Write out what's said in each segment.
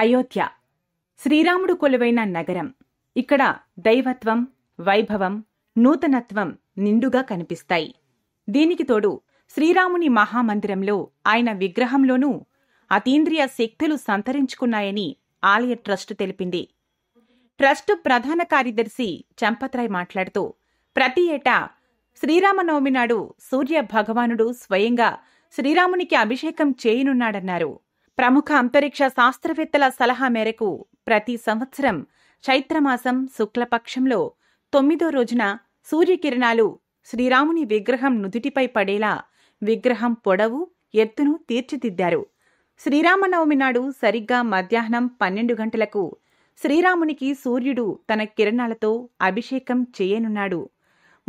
అయోధ్య శ్రీరాముడు కొలువైన నగరం ఇక్కడ దైవత్వం వైభవం నూతనత్వం నిండుగా కనిపిస్తాయి దీనికి తోడు శ్రీరాముని మహామందిరంలో ఆయన విగ్రహంలోనూ అతీంద్రియ శక్తులు సంతరించుకున్నాయని ఆలయ ట్రస్టు తెలిపింది ట్రస్టు ప్రధాన కార్యదర్శి చంపత్రాయ్ మాట్లాడుతూ ప్రతి ఏటా శ్రీరామనవమి నాడు సూర్య భగవానుడు స్వయంగా శ్రీరామునికి అభిషేకం చేయనున్నాడన్నారు ప్రముఖ అంతరిక్ష శాస్త్రవేత్తల సలహా మేరకు ప్రతి సంవత్సరం చైత్రమాసం శుక్లపక్షంలో తొమ్మిదో రోజున సూర్యకిరణాలు శ్రీరాముని విగ్రహం నుదుటిపై పడేలా విగ్రహం పొడవు ఎత్తును తీర్చిదిద్దారు శ్రీరామనవమి నాడు సరిగ్గా మధ్యాహ్నం పన్నెండు గంటలకు శ్రీరామునికి సూర్యుడు తన కిరణాలతో అభిషేకం చేయనున్నాడు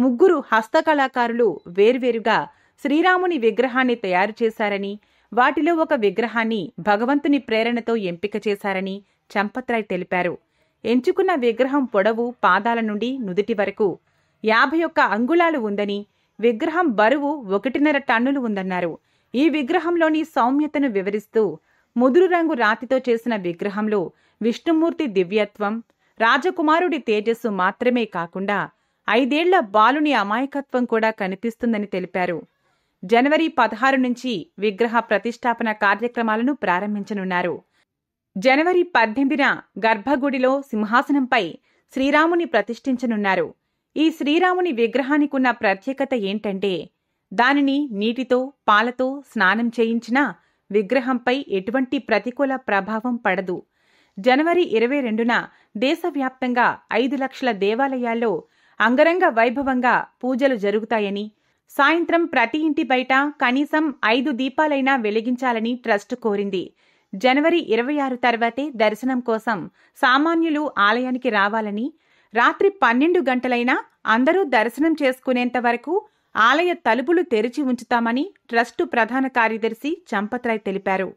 ముగ్గురు హస్తకళాకారులు వేర్వేరుగా శ్రీరాముని విగ్రహాన్ని తయారు చేశారని వాటిలో ఒక విగ్రహాన్ని భగవంతుని ప్రేరణతో ఎంపిక చేశారని చంపత్రాయ్ తెలిపారు ఎంచుకున్న విగ్రహం పొడవు పాదాల నుండి నుదిటి వరకు యాభై ఒక్క అంగుళాలు ఉందని విగ్రహం బరువు ఒకటిన్నర టన్నులు ఉందన్నారు ఈ విగ్రహంలోని సౌమ్యతను వివరిస్తూ ముదురు రంగు రాతితో చేసిన విగ్రహంలో విష్ణుమూర్తి దివ్యత్వం రాజకుమారుడి తేజస్సు మాత్రమే కాకుండా ఐదేళ్ల బాలుని అమాయకత్వం కూడా కనిపిస్తుందని తెలిపారు జనవరి పదహారు నుంచి విగ్రహ ప్రతిష్టాపన కార్యక్రమాలను ప్రారంభించనున్నారు జనవరి పద్దెనిమిదిన గర్భగుడిలో సింహాసనంపై శ్రీరాముని ప్రతిష్ఠించనున్నారు ఈ శ్రీరాముని విగ్రహానికున్న ప్రత్యేకత ఏంటంటే దానిని నీటితో పాలతో స్నానం చేయించినా విగ్రహంపై ఎటువంటి ప్రతికూల ప్రభావం పడదు జనవరి ఇరవై రెండున దేశవ్యాప్తంగా ఐదు లక్షల దేవాలయాల్లో అంగరంగ వైభవంగా పూజలు జరుగుతాయని సాయంత్రం ప్రతి ఇంటి బయట కనీసం ఐదు దీపాలైనా వెలిగించాలని ట్రస్ట్ కోరింది జనవరి ఇరవై ఆరు తర్వాతే దర్శనం కోసం సామాన్యులు ఆలయానికి రావాలని రాత్రి పన్నెండు గంటలైనా అందరూ దర్శనం చేసుకునేంత వరకు ఆలయ తలుపులు తెరిచి ఉంచుతామని ట్రస్టు ప్రధాన కార్యదర్శి చంపత్రాయ్ తెలిపారు